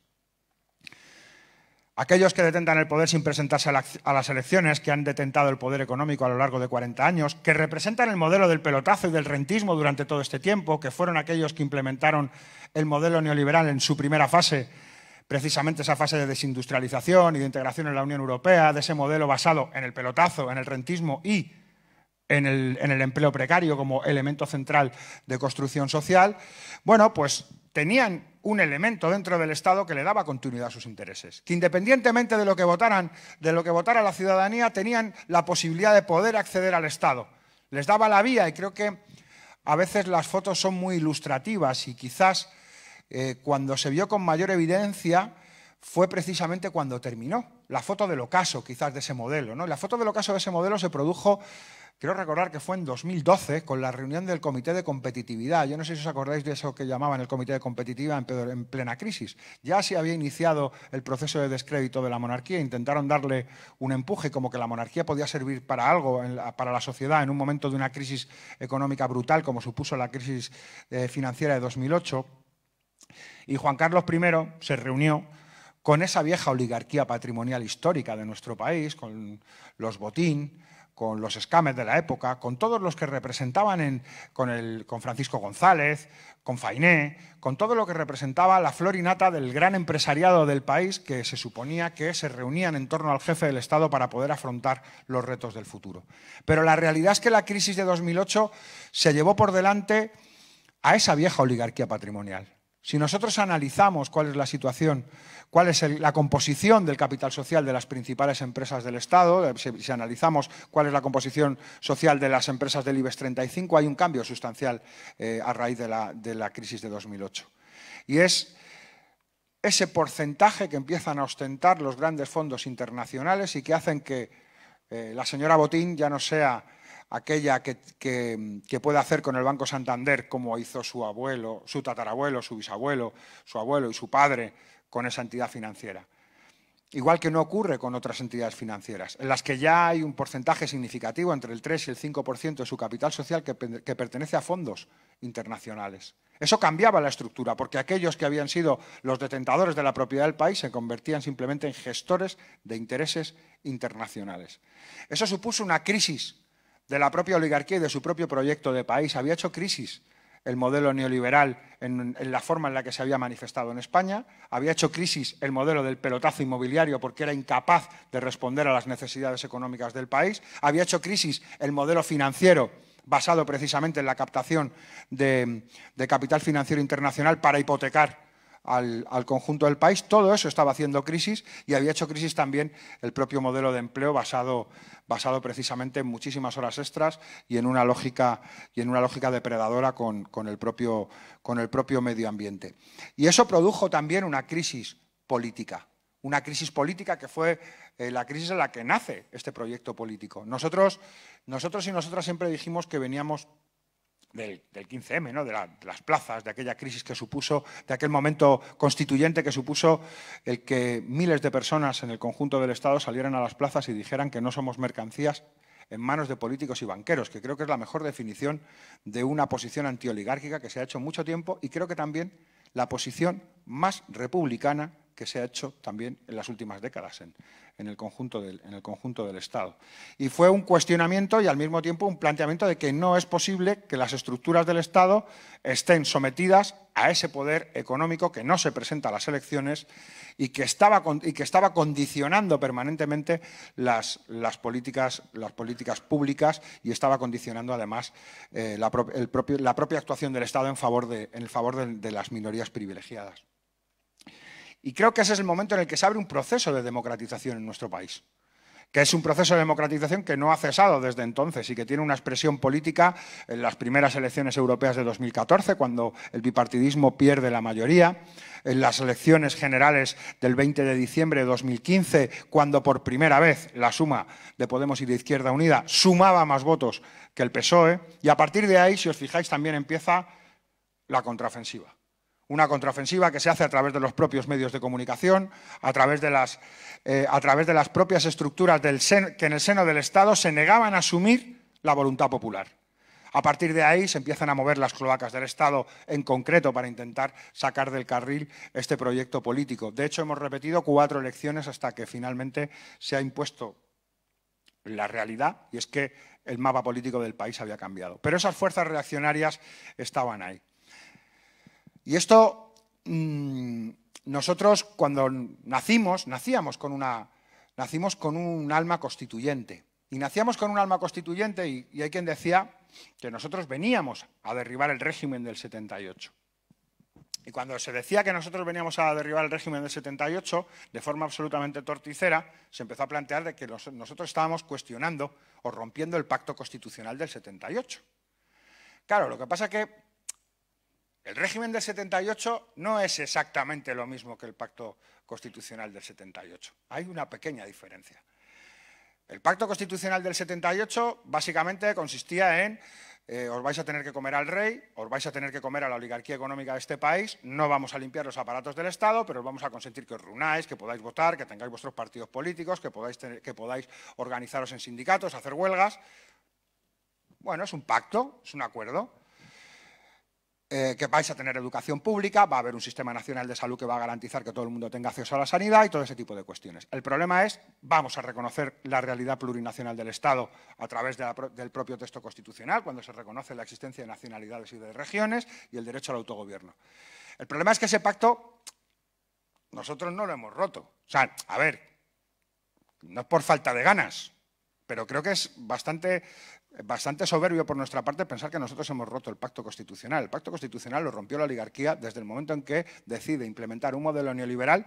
Aquellos que detentan el poder sin presentarse a las elecciones, que han detentado el poder económico a lo largo de 40 años, que representan el modelo del pelotazo y del rentismo durante todo este tiempo, que fueron aquellos que implementaron el modelo neoliberal en su primera fase precisamente esa fase de desindustrialización y de integración en la Unión Europea, de ese modelo basado en el pelotazo, en el rentismo y en el, empleo precario como elemento central de construcción social, bueno, pues tenían un elemento dentro del Estado que le daba continuidad a sus intereses, que independientemente de lo que votaran, de lo que votara la ciudadanía, tenían la posibilidad de poder acceder al Estado. Les daba la vía y creo que a veces las fotos son muy ilustrativas y quizás eh, cuando se vio con mayor evidencia fue precisamente cuando terminó. La foto del ocaso, quizás, de ese modelo. La foto del ocaso de ese modelo se produjo, quiero recordar que fue en 2012, con la reunión del Comité de Competitividad. Yo no sé si os acordáis de eso que llamaban el Comité de Competitividad en plena crisis. Ya se había iniciado el proceso de descrédito de la monarquía, intentaron darle un empuje, como que la monarquía podía servir para algo, para la sociedad, en un momento de una crisis económica brutal, como supuso la crisis eh, financiera de 2008. Y Juan Carlos I se reunió con esa vieja oligarquía patrimonial histórica de nuestro país, con los Botín, con los escames de la época, con todos los que representaban, con, con Francisco González, con Fainé, con todo lo que representaba la flor y nata del gran empresariado del país que se suponía que se reunían en torno al jefe del Estado para poder afrontar los retos del futuro. Pero la realidad es que la crisis de 2008 se llevó por delante a esa vieja oligarquía patrimonial, si nosotros analizamos cuál es la situación, cuál es la composición del capital social de las principales empresas del Estado, eh, si, analizamos cuál es la composición social de las empresas del IBEX 35, hay un cambio sustancial eh, a raíz de la, crisis de 2008. Y es ese porcentaje que empiezan a ostentar los grandes fondos internacionales y que hacen que eh, la señora Botín ya no sea aquella que, puede hacer con el Banco Santander, como hizo su abuelo, su tatarabuelo, su bisabuelo, su abuelo y su padre con esa entidad financiera. Igual que no ocurre con otras entidades financieras, en las que ya hay un porcentaje significativo, entre el 3 y el 5% de su capital social, que, que pertenece a fondos internacionales. Eso cambiaba la estructura, porque aquellos que habían sido los detentadores de la propiedad del país se convertían simplemente en gestores de intereses internacionales. Eso supuso una crisis de la propia oligarquía y de su propio proyecto de país. Había hecho crisis el modelo neoliberal en, la forma en la que se había manifestado en España, había hecho crisis el modelo del pelotazo inmobiliario porque era incapaz de responder a las necesidades económicas del país, había hecho crisis el modelo financiero basado precisamente en la captación de capital financiero internacional para hipotecar al, conjunto del país. Todo eso estaba haciendo crisis y había hecho crisis también el propio modelo de empleo basado, basado precisamente en muchísimas horas extras y en una lógica, y en una lógica depredadora con, el propio, con el propio medio ambiente. Y eso produjo también una crisis política, una crisis política que fue eh, la crisis en la que nace este proyecto político. Nosotros, nosotros y nosotras siempre dijimos que veníamos del, 15M, ¿no? de, las plazas, de aquella crisis que supuso, de aquel momento constituyente que supuso el que miles de personas en el conjunto del Estado salieran a las plazas y dijeran que no somos mercancías en manos de políticos y banqueros, que creo que es la mejor definición de una posición antioligárquica que se ha hecho mucho tiempo y creo que también la posición más republicana que se ha hecho también en las últimas décadas en, en el, conjunto del, en el conjunto del Estado. Y fue un cuestionamiento y al mismo tiempo un planteamiento de que no es posible que las estructuras del Estado estén sometidas a ese poder económico que no se presenta a las elecciones y que estaba, que estaba condicionando permanentemente las, las, políticas, las políticas públicas y estaba condicionando además eh, la, propia actuación del Estado en favor de, en favor de las minorías privilegiadas. Y creo que ese es el momento en el que se abre un proceso de democratización en nuestro país, que es un proceso de democratización que no ha cesado desde entonces y que tiene una expresión política en las primeras elecciones europeas de 2014, cuando el bipartidismo pierde la mayoría, en las elecciones generales del 20 de diciembre de 2015, cuando por primera vez la suma de Podemos y de Izquierda Unida sumaba más votos que el PSOE, y a partir de ahí, si os fijáis, también empieza la contraofensiva una contraofensiva que se hace a través de los propios medios de comunicación, a través de las, eh, propias estructuras que en el seno del Estado se negaban a asumir la voluntad popular. A partir de ahí se empiezan a mover las cloacas del Estado en concreto para intentar sacar del carril este proyecto político. De hecho, hemos repetido cuatro elecciones hasta que finalmente se ha impuesto la realidad y es que el mapa político del país había cambiado. Pero esas fuerzas reaccionarias estaban ahí. Y esto, mm, nosotros cuando nacimos, nacíamos con, una, nacimos con un alma constituyente. Y nacíamos con un alma constituyente y, hay quien decía que nosotros veníamos a derribar el régimen del 78. Y cuando se decía que nosotros veníamos a derribar el régimen del 78, de forma absolutamente torticera, se empezó a plantear de que nosotros estábamos cuestionando o rompiendo el pacto constitucional del 78. Claro, lo que pasa es que el régimen del 78 no es exactamente lo mismo que el pacto constitucional del 78. Hay una pequeña diferencia. El pacto constitucional del 78 básicamente consistía en eh, os vais a tener que comer al rey, os vais a tener que comer a la oligarquía económica de este país, no vamos a limpiar los aparatos del Estado, pero os vamos a consentir que os reunáis, que podáis votar, que tengáis vuestros partidos políticos, que podáis, que podáis organizaros en sindicatos, hacer huelgas. Bueno, es un pacto, es un acuerdo. Eh, que vais a tener educación pública, va a haber un sistema nacional de salud que va a garantizar que todo el mundo tenga acceso a la sanidad y todo ese tipo de cuestiones. El problema es, vamos a reconocer la realidad plurinacional del Estado a través del propio texto constitucional, cuando se reconoce la existencia de nacionalidades y de regiones y el derecho al autogobierno. El problema es que ese pacto nosotros no lo hemos roto. O sea, a ver, no es por falta de ganas, pero creo que es bastante bastante soberbio por nuestra parte pensar que nosotros hemos roto el pacto constitucional. El pacto constitucional lo rompió la oligarquía desde el momento en que decide implementar un modelo neoliberal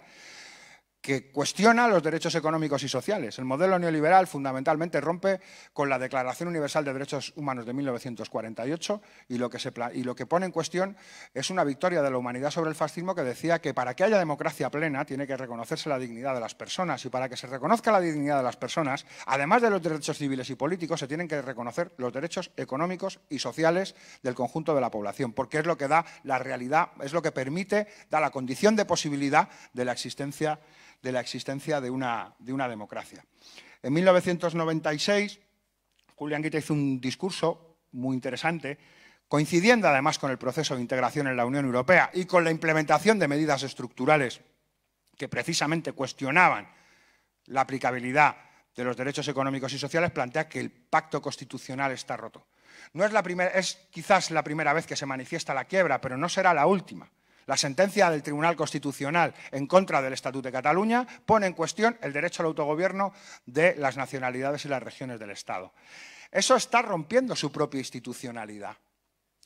que cuestiona los derechos económicos y sociales. El modelo neoliberal fundamentalmente rompe con la Declaración Universal de Derechos Humanos de 1948 y lo, que se, y lo que pone en cuestión es una victoria de la humanidad sobre el fascismo que decía que para que haya democracia plena tiene que reconocerse la dignidad de las personas y para que se reconozca la dignidad de las personas, además de los derechos civiles y políticos, se tienen que reconocer los derechos económicos y sociales del conjunto de la población, porque es lo que da la realidad, es lo que permite, da la condición de posibilidad de la existencia de la existencia de una, democracia. En 1996, Julián Guita hizo un discurso muy interesante, coincidiendo además con el proceso de integración en la Unión Europea y con la implementación de medidas estructurales que precisamente cuestionaban la aplicabilidad de los derechos económicos y sociales, plantea que el pacto constitucional está roto. No es, la primera, es quizás la primera vez que se manifiesta la quiebra, pero no será la última. La sentencia del Tribunal Constitucional en contra del Estatuto de Cataluña pone en cuestión el derecho al autogobierno de las nacionalidades y las regiones del Estado. Eso está rompiendo su propia institucionalidad.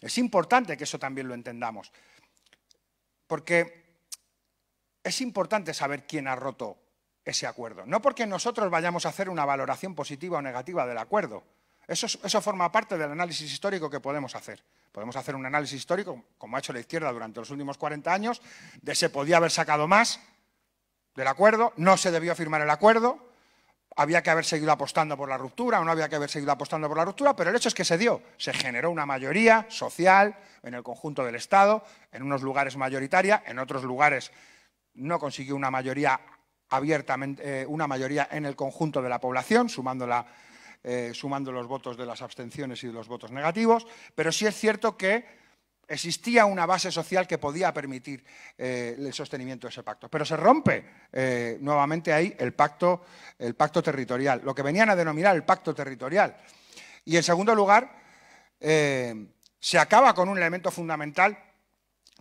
Es importante que eso también lo entendamos, porque es importante saber quién ha roto ese acuerdo. No porque nosotros vayamos a hacer una valoración positiva o negativa del acuerdo. Eso, eso forma parte del análisis histórico que podemos hacer. Podemos hacer un análisis histórico, como ha hecho la izquierda durante los últimos 40 años, de se podía haber sacado más del acuerdo, no se debió firmar el acuerdo, había que haber seguido apostando por la ruptura o no había que haber seguido apostando por la ruptura, pero el hecho es que se dio. Se generó una mayoría social en el conjunto del Estado, en unos lugares mayoritaria, en otros lugares no consiguió una mayoría abiertamente, eh, una mayoría en el conjunto de la población, sumando la eh, sumando los votos de las abstenciones y de los votos negativos, pero sí es cierto que existía una base social que podía permitir eh, el sostenimiento de ese pacto. Pero se rompe eh, nuevamente ahí el pacto, el pacto territorial, lo que venían a denominar el pacto territorial. Y en segundo lugar, se acaba con un elemento fundamental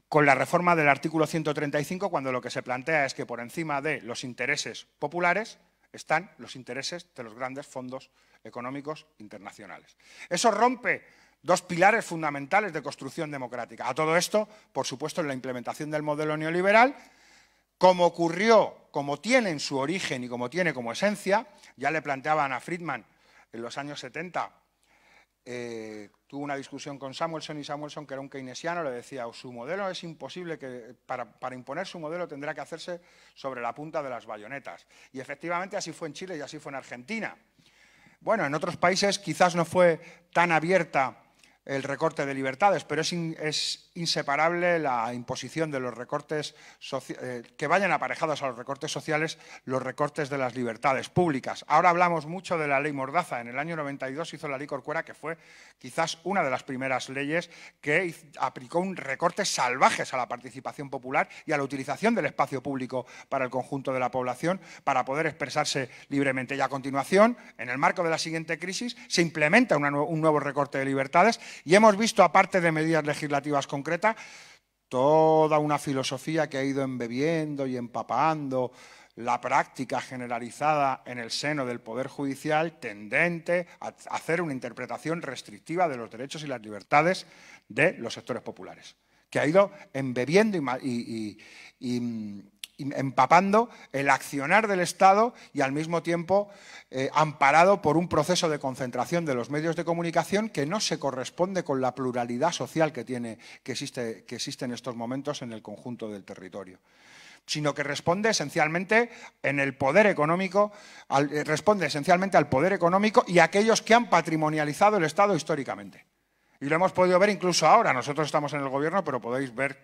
con la reforma del artículo 135, cuando lo que se plantea es que por encima de los intereses populares, están los intereses de los grandes fondos económicos internacionales. Eso rompe dos pilares fundamentales de construcción democrática. A todo esto, por supuesto, en la implementación del modelo neoliberal, como ocurrió, como tiene en su origen y como tiene como esencia, ya le planteaban a Friedman en los años 70, Hubo una discusión con Samuelson y Samuelson, que era un keynesiano, le decía, su modelo es imposible, que para, para, imponer su modelo tendrá que hacerse sobre la punta de las bayonetas. Y efectivamente así fue en Chile y así fue en Argentina. Bueno, en otros países quizás no fue tan abierta el recorte de libertades, pero es, inseparable la imposición de los recortes eh, que vayan aparejados a los recortes sociales, los recortes de las libertades públicas. Ahora hablamos mucho de la ley Mordaza. En el año 92 hizo la ley Corcuera, que fue quizás una de las primeras leyes que aplicó un recorte salvajes a la participación popular y a la utilización del espacio público para el conjunto de la población para poder expresarse libremente. Y a continuación, en el marco de la siguiente crisis, se implementa un nuevo recorte de libertades y hemos visto, aparte de medidas legislativas concretas, toda una filosofía que ha ido embebiendo y empapando la práctica generalizada en el seno del Poder Judicial tendente a hacer una interpretación restrictiva de los derechos y las libertades de los sectores populares, que ha ido embebiendo y, empapando el accionar del Estado y al mismo tiempo eh, amparado por un proceso de concentración de los medios de comunicación que no se corresponde con la pluralidad social que, tiene, que, existe, que existe en estos momentos en el conjunto del territorio sino que responde esencialmente en el poder económico, eh, responde esencialmente al poder económico y a aquellos que han patrimonializado el Estado históricamente. Y lo hemos podido ver incluso ahora. Nosotros estamos en el gobierno, pero podéis ver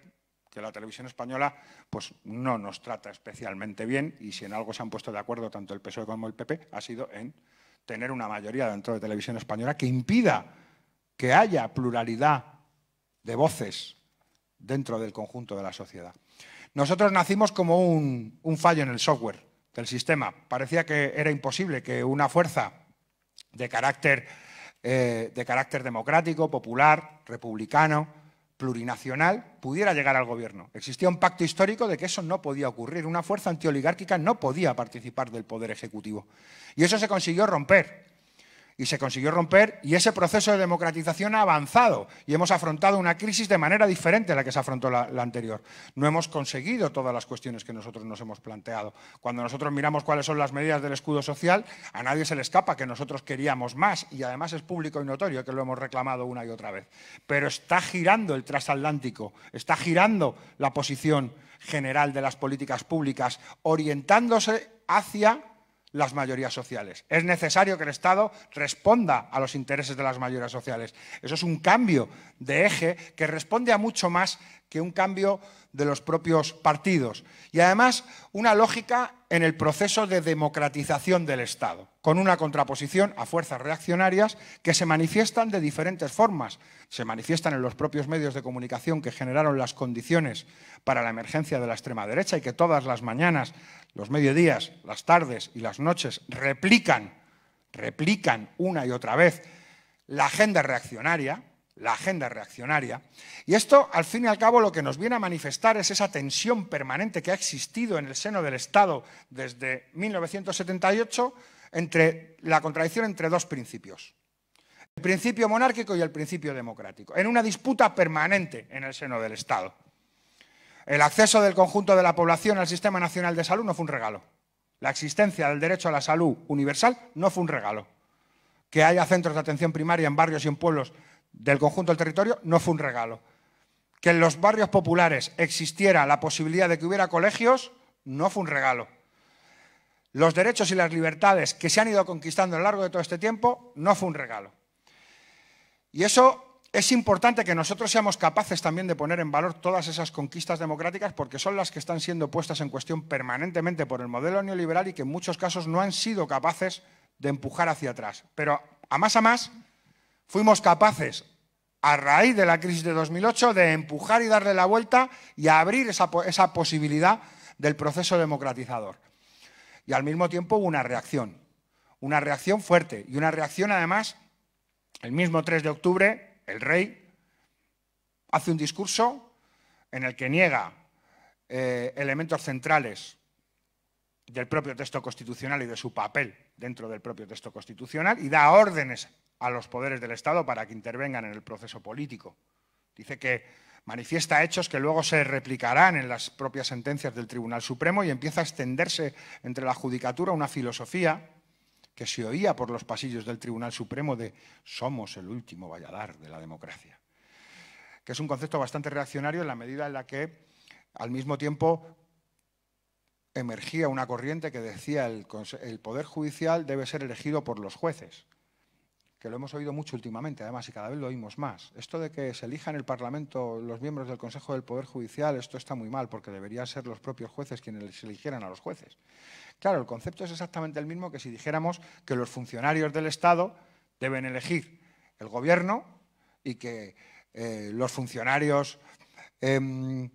que la televisión española pues, no nos trata especialmente bien y si en algo se han puesto de acuerdo tanto el PSOE como el PP ha sido en tener una mayoría dentro de televisión española que impida que haya pluralidad de voces dentro del conjunto de la sociedad. Nosotros nacimos como un, fallo en el software del sistema. Parecía que era imposible que una fuerza de carácter, eh, de carácter democrático, popular, republicano, plurinacional pudiera llegar al gobierno. Existía un pacto histórico de que eso no podía ocurrir. Una fuerza antioligárquica no podía participar del poder ejecutivo. Y eso se consiguió romper y se consiguió romper y ese proceso de democratización ha avanzado y hemos afrontado una crisis de manera diferente a la que se afrontó la, anterior. No hemos conseguido todas las cuestiones que nosotros nos hemos planteado. Cuando nosotros miramos cuáles son las medidas del escudo social, a nadie se le escapa que nosotros queríamos más y además es público y notorio que lo hemos reclamado una y otra vez. Pero está girando el trasatlántico, está girando la posición general de las políticas públicas, orientándose hacia las mayorías sociales. Es necesario que el Estado responda a los intereses de las mayorías sociales. Eso es un cambio de eje que responde a mucho más que un cambio de los propios partidos. Y además una lógica en el proceso de democratización del Estado, con una contraposición a fuerzas reaccionarias que se manifiestan de diferentes formas. Se manifiestan en los propios medios de comunicación que generaron las condiciones para la emergencia de la extrema derecha y que todas las mañanas, los mediodías, las tardes y las noches replican, replican una y otra vez la agenda reaccionaria, la agenda reaccionaria. Y esto, al fin y al cabo, lo que nos viene a manifestar es esa tensión permanente que ha existido en el seno del Estado desde 1978 entre la contradicción entre dos principios, el principio monárquico y el principio democrático, en una disputa permanente en el seno del Estado. El acceso del conjunto de la población al Sistema Nacional de Salud no fue un regalo. La existencia del derecho a la salud universal no fue un regalo. Que haya centros de atención primaria en barrios y en pueblos del conjunto del territorio no fue un regalo. Que en los barrios populares existiera la posibilidad de que hubiera colegios no fue un regalo. Los derechos y las libertades que se han ido conquistando a lo largo de todo este tiempo no fue un regalo. Y eso es importante que nosotros seamos capaces también de poner en valor todas esas conquistas democráticas porque son las que están siendo puestas en cuestión permanentemente por el modelo neoliberal y que en muchos casos no han sido capaces de empujar hacia atrás. Pero a más a más, fuimos capaces, a raíz de la crisis de 2008, de empujar y darle la vuelta y abrir esa, posibilidad del proceso democratizador. Y al mismo tiempo hubo una reacción, una reacción fuerte y una reacción además, el mismo 3 de octubre, el rey hace un discurso en el que niega eh, elementos centrales del propio texto constitucional y de su papel dentro del propio texto constitucional y da órdenes a los poderes del Estado para que intervengan en el proceso político. Dice que manifiesta hechos que luego se replicarán en las propias sentencias del Tribunal Supremo y empieza a extenderse entre la judicatura una filosofía que se oía por los pasillos del Tribunal Supremo de somos el último valladar de la democracia, que es un concepto bastante reaccionario en la medida en la que al mismo tiempo emergía una corriente que decía el, el Poder Judicial debe ser elegido por los jueces, que lo hemos oído mucho últimamente, además, y cada vez lo oímos más. Esto de que se elijan el Parlamento los miembros del Consejo del Poder Judicial, esto está muy mal, porque deberían ser los propios jueces quienes eligieran a los jueces. Claro, el concepto es exactamente el mismo que si dijéramos que los funcionarios del Estado deben elegir el Gobierno y que eh, los funcionarios em,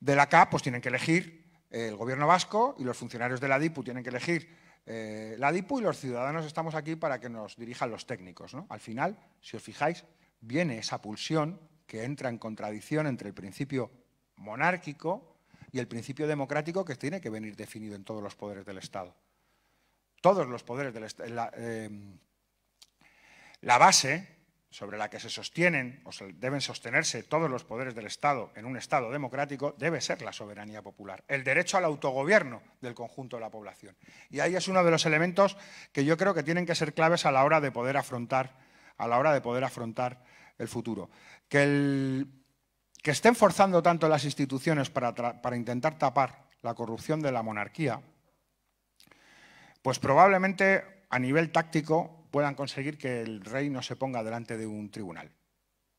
de la CAP pues, tienen que elegir el gobierno vasco y los funcionarios de la DIPU tienen que elegir eh, la DIPU y los ciudadanos estamos aquí para que nos dirijan los técnicos. Al final, si os fijáis, viene esa pulsión que entra en contradicción entre el principio monárquico y el principio democrático que tiene que venir definido en todos los poderes del Estado. Todos los poderes del Estado. Eh, la base sobre la que se sostienen o deben sostenerse todos los poderes del Estado en un Estado democrático debe ser la soberanía popular, el derecho al autogobierno del conjunto de la población. Y ahí es uno de los elementos que yo creo que tienen que ser claves a la hora de poder afrontar, a la hora de poder afrontar el futuro. Que, que estén forzando tanto las instituciones para, para intentar tapar la corrupción de la monarquía, pues probablemente a nivel táctico puedan conseguir que el rey no se ponga delante de un tribunal.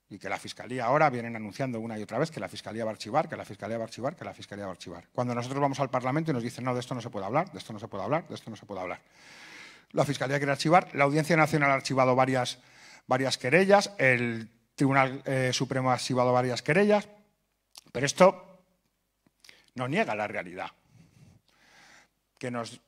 Y que la Fiscalía ahora vienen anunciando una y otra vez que la Fiscalía va a archivar, que la Fiscalía va a archivar, que la Fiscalía va a archivar. Cuando nosotros vamos al Parlamento y nos dicen, no, de esto no se puede hablar, de esto no se puede hablar, de esto no se puede hablar. La Fiscalía quiere archivar, la Audiencia Nacional ha archivado varias, varias querellas, el Tribunal eh, Supremo ha archivado varias querellas, pero esto no niega la realidad. Que nos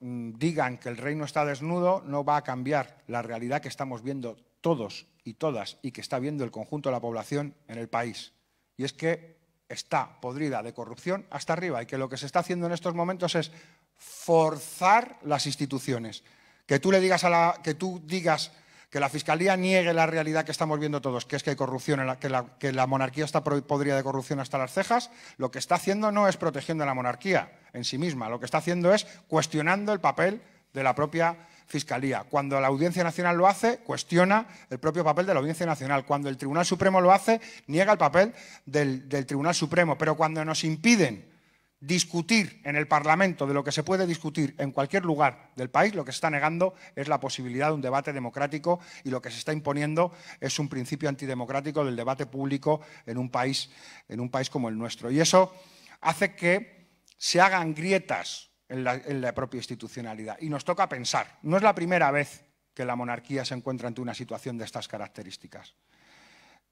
Mm, digan que el reino está desnudo no va a cambiar la realidad que estamos viendo todos y todas y que está viendo el conjunto de la población en el país. Y es que está podrida de corrupción hasta arriba y que lo que se está haciendo en estos momentos es forzar las instituciones. Que tú le digas a la, que tú digas que la Fiscalía niegue la realidad que estamos viendo todos, que es que hay corrupción, la, que, la, monarquía está podrida de corrupción hasta las cejas, lo que está haciendo no es protegiendo a la monarquía en sí misma, lo que está haciendo es cuestionando el papel de la propia Fiscalía. Cuando la Audiencia Nacional lo hace, cuestiona el propio papel de la Audiencia Nacional. Cuando el Tribunal Supremo lo hace, niega el papel del Tribunal Supremo. Pero cuando nos impiden discutir en el Parlamento de lo que se puede discutir en cualquier lugar del país, lo que se está negando es la posibilidad de un debate democrático y lo que se está imponiendo es un principio antidemocrático del debate público en un país, en un país como el nuestro. Y eso hace que se hagan grietas en la, propia institucionalidad. Y nos toca pensar. No es la primera vez que la monarquía se encuentra ante una situación de estas características.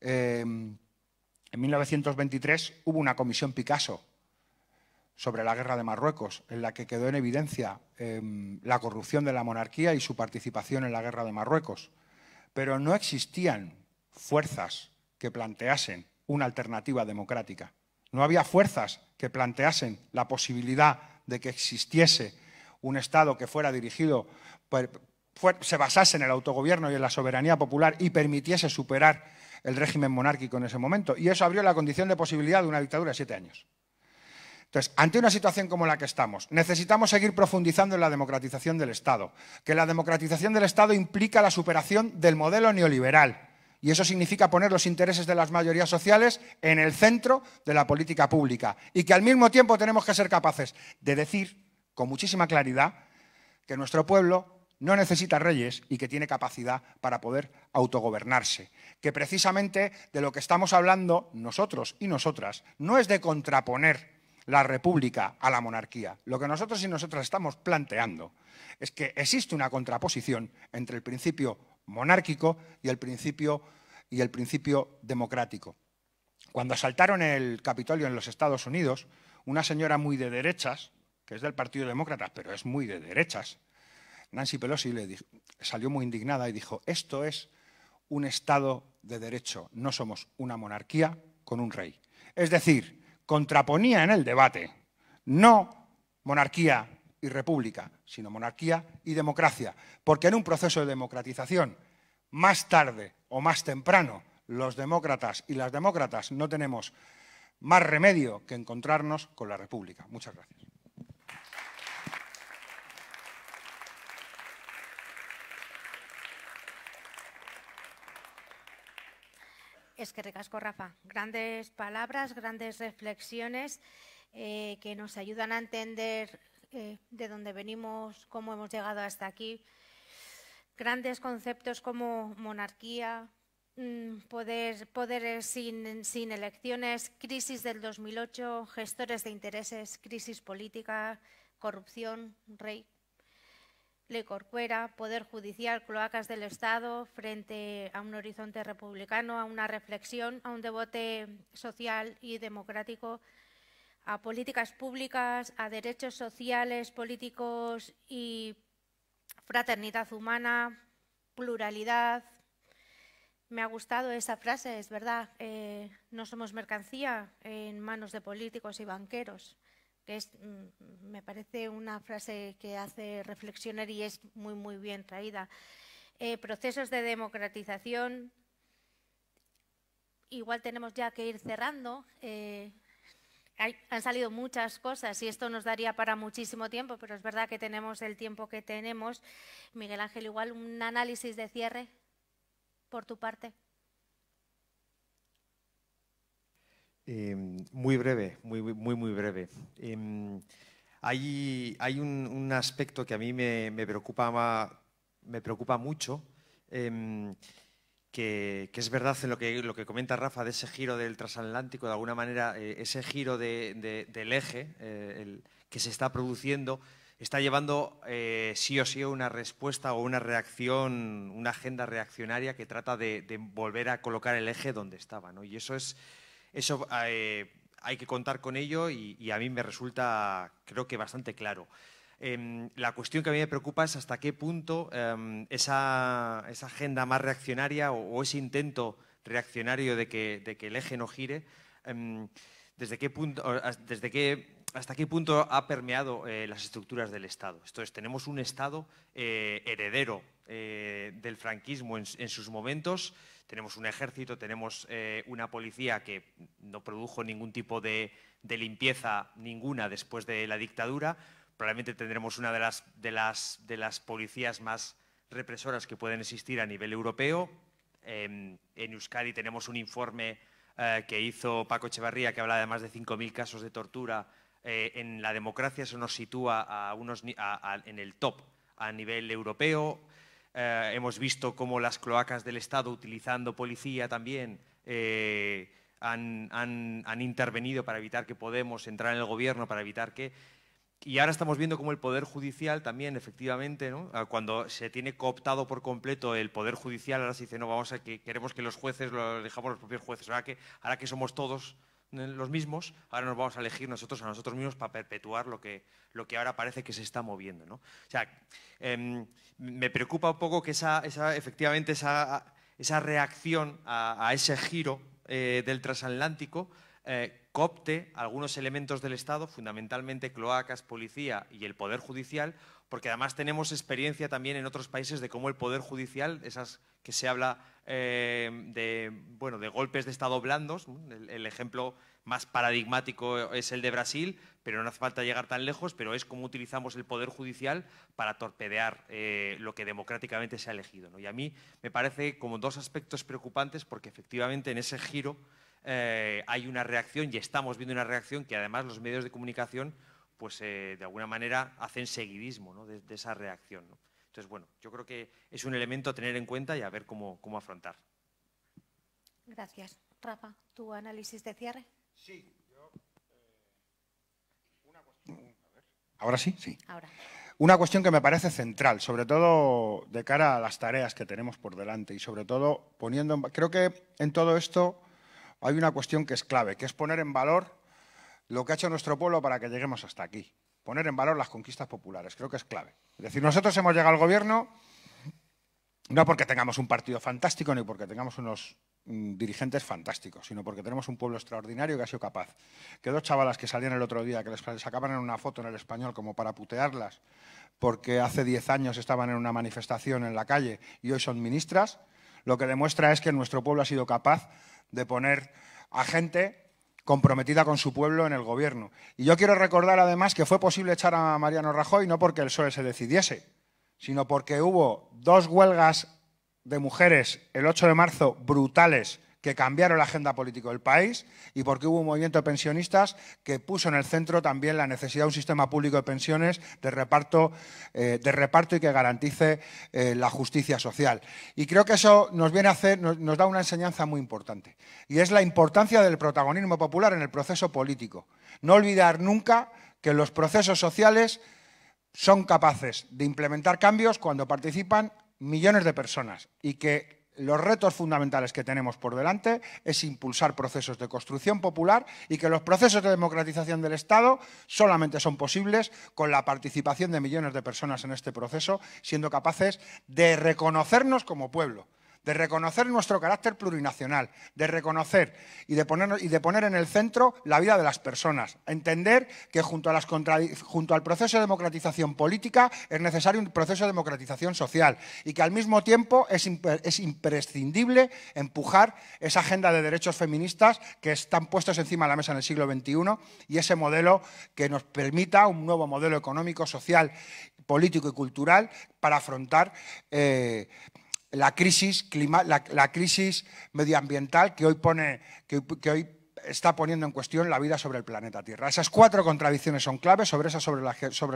Eh, en 1923 hubo una comisión Picasso sobre la guerra de Marruecos, en la que quedó en evidencia em, la corrupción de la monarquía y su participación en la guerra de Marruecos. Pero no existían fuerzas que planteasen una alternativa democrática. No había fuerzas que planteasen la posibilidad de que existiese un Estado que fuera dirigido, se basase en el autogobierno y en la soberanía popular y permitiese superar el régimen monárquico en ese momento. Y eso abrió la condición de posibilidad de una dictadura de siete años. Entonces, ante una situación como la que estamos, necesitamos seguir profundizando en la democratización del Estado, que la democratización del Estado implica la superación del modelo neoliberal. Y eso significa poner los intereses de las mayorías sociales en el centro de la política pública. Y que al mismo tiempo tenemos que ser capaces de decir con muchísima claridad que nuestro pueblo no necesita reyes y que tiene capacidad para poder autogobernarse. Que precisamente de lo que estamos hablando nosotros y nosotras no es de contraponer la república a la monarquía. Lo que nosotros y nosotras estamos planteando es que existe una contraposición entre el principio monárquico y el principio, y el principio democrático. Cuando asaltaron el Capitolio en los Estados Unidos, una señora muy de derechas, que es del Partido Demócrata, pero es muy de derechas, Nancy Pelosi salió muy indignada y dijo, esto es un Estado de derecho, no somos una monarquía con un rey. Es decir, contraponía en el debate no monarquía y república, sino monarquía y democracia, porque en un proceso de democratización, más tarde o más temprano, los demócratas y las demócratas no tenemos más remedio que encontrarnos con la república. Muchas gracias. Es que recasco, Rafa. Grandes palabras, grandes reflexiones eh, que nos ayudan a entender eh, de dónde venimos, cómo hemos llegado hasta aquí. Grandes conceptos como monarquía, mm, poderes sin elecciones, crisis del 2008, gestores de intereses, crisis política, corrupción, rey, le Corcuera, Poder Judicial, Cloacas del Estado, frente a un horizonte republicano, a una reflexión, a un debate social y democrático, a políticas públicas, a derechos sociales, políticos y fraternidad humana, pluralidad. Me ha gustado esa frase, es verdad, eh, no somos mercancía en manos de políticos y banqueros que es, mm, me parece una frase que hace reflexionar y es muy, muy bien traída. Eh, procesos de democratización, igual tenemos ya que ir cerrando. Eh, han salido muchas cosas y esto nos daría para muchísimo tiempo, pero es verdad que tenemos el tiempo que tenemos. Miguel Ángel, igual un análisis de cierre por tu parte. Em, muy breve, muy, muy, muy breve. Em, hay, un, aspecto que a mí me, me preocupa, me preocupa mucho, em, que, es verdad en lo que, lo que comenta Rafa de ese giro del transatlántico, de alguna manera, eh, ese giro del eje eh, que se está produciendo está llevando eh, sí o sí una respuesta o una reacción, una agenda reaccionaria que trata de, volver a colocar el eje donde estaba. Y eso es, eso eh, hay que contar con ello y, a mí me resulta, creo que bastante claro. Em, la cuestión que a mí me preocupa es hasta qué punto em, esa, agenda más reaccionaria o, ese intento reaccionario de que, de que, el eje no gire, em, desde qué punto, desde qué hasta qué punto ha permeado eh, las estructuras del Estado. tenemos un Estado eh, heredero eh, del franquismo en, sus momentos, tenemos un ejército, tenemos una policía que no produjo ningún tipo de, limpieza ninguna después de la dictadura, probablemente tendremos una de las, de las, de las policías más represoras que pueden existir a nivel europeo. Em, en Euskadi tenemos un informe que hizo Paco Echevarría que habla de más de 5.000 casos de tortura eh, en la democracia eso nos sitúa en el top a nivel europeo. Eh, hemos visto cómo las cloacas del Estado, utilizando policía también, eh, han, intervenido para evitar que Podemos entrar en el gobierno, para evitar que... Y ahora estamos viendo cómo el Poder Judicial también, efectivamente, ah, cuando se tiene cooptado por completo el Poder Judicial, ahora se dice, no, vamos a que queremos que los jueces lo dejamos los propios jueces, que, ahora que somos todos los mismos, ahora nos vamos a elegir nosotros a nosotros mismos para perpetuar lo que, lo que ahora parece que se está moviendo. O sea, em, me preocupa un poco que esa, esa efectivamente esa, esa reacción a, ese giro eh, del transatlántico eh, copte algunos elementos del Estado, fundamentalmente cloacas, policía y el Poder Judicial, porque además tenemos experiencia también en otros países de cómo el Poder Judicial, esas que se habla eh, de, bueno, de golpes de Estado blandos, el, ejemplo más paradigmático es el de Brasil, pero no hace falta llegar tan lejos, pero es cómo utilizamos el Poder Judicial para torpedear eh, lo que democráticamente se ha elegido. Y a mí me parece como dos aspectos preocupantes porque efectivamente en ese giro eh, hay una reacción y estamos viendo una reacción que además los medios de comunicación pues eh, de alguna manera hacen seguidismo ¿no? de, esa reacción. Entonces, bueno, yo creo que es un elemento a tener en cuenta y a ver cómo, afrontar. Gracias. Rafa, tu análisis de cierre. Sí, eh, Ahora sí, sí. Una cuestión que me parece central, sobre todo de cara a las tareas que tenemos por delante y sobre todo poniendo, creo que en todo esto hay una cuestión que es clave, que es poner en valor lo que ha hecho nuestro pueblo para que lleguemos hasta aquí. Poner en valor las conquistas populares, creo que es clave. Es decir, nosotros hemos llegado al gobierno no porque tengamos un partido fantástico ni porque tengamos unos mm, dirigentes fantásticos, sino porque tenemos un pueblo extraordinario que ha sido capaz. Que dos chavalas que salían el otro día, que les sacaban en una foto en el español como para putearlas, porque hace 10 años estaban en una manifestación en la calle y hoy son ministras, lo que demuestra es que nuestro pueblo ha sido capaz de poner a gente comprometida con su pueblo en el gobierno. Y yo quiero recordar además que fue posible echar a Mariano Rajoy no porque el sol se decidiese, sino porque hubo dos huelgas de mujeres el 8 de marzo brutales que cambiaron la agenda política del país y porque hubo un movimiento de pensionistas que puso en el centro también la necesidad de un sistema público de pensiones de reparto, eh, y que garantice eh, la justicia social. Y creo que eso nos viene a hacer, nos da una enseñanza muy importante y es la importancia del protagonismo popular en el proceso político. No olvidar nunca que los procesos sociales son capaces de implementar cambios cuando participan millones de personas y que los retos fundamentales que tenemos por delante es impulsar procesos de construcción popular y que los procesos de democratización del Estado solamente son posibles con la participación de millones de personas en este proceso, siendo capaces de reconocernos como pueblo, de reconocer nuestro carácter plurinacional, de reconocer y de, poner, y de poner en el centro la vida de las personas. Entender que junto, al proceso de democratización política es necesario un proceso de democratización social y que al mismo tiempo es, imprescindible empujar esa agenda de derechos feministas que están puestos encima de la mesa en el siglo XXI y ese modelo que nos permita un nuevo modelo económico, social, político y cultural para afrontar eh, la crisis, la, crisis medioambiental que hoy, pone, que hoy está poniendo en cuestión la vida sobre el planeta Tierra. Esas cuatro contradicciones son claves, sobre esas sobre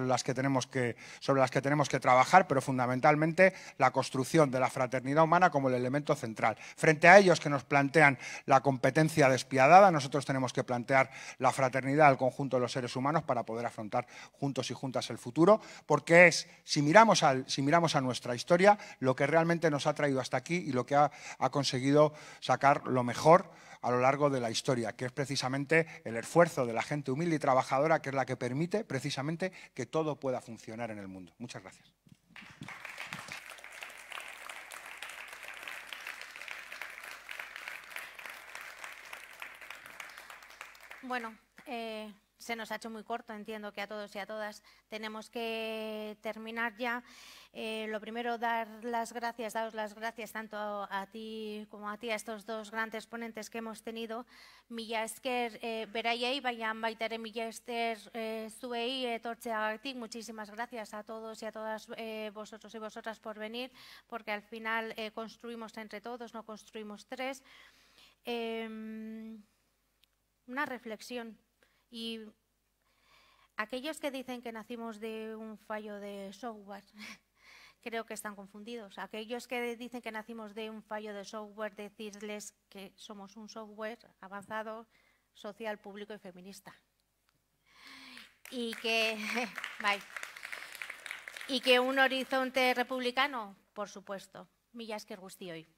las que, tenemos, que, trabajar, pero fundamentalmente la construcción de la fraternidad humana como el elemento central. Frente a ellos que nos plantean la competencia despiadada, nosotros tenemos que plantear la fraternidad al conjunto de los seres humanos para poder afrontar juntos y juntas el futuro, porque es, si miramos, a nuestra historia, lo que realmente nos ha traído hasta aquí y lo que ha conseguido sacar lo mejor a lo largo de la historia, que es precisamente el esfuerzo de la gente humilde y trabajadora, que es la que permite precisamente que todo pueda funcionar en el mundo. Muchas gracias. Bueno, eh, se nos ha hecho muy corto, entiendo que a todos y a todas tenemos que terminar ya. Eh, lo primero, dar las gracias, daros las gracias tanto a, ti como a ti, a estos dos grandes ponentes que hemos tenido. Milla Esquer, eh, baita eh, eh, Muchísimas gracias a todos y a todas vosotros y vosotras por venir, porque al final construimos entre todos, no construimos tres. Em, una reflexión. Y aquellos que dicen que nacimos de un fallo de software, creo que están confundidos. Aquellos que dicen que nacimos de un fallo de software, decirles que somos un software avanzado, social, público y feminista. Y que, y que un horizonte republicano, por supuesto. Millas que hoy.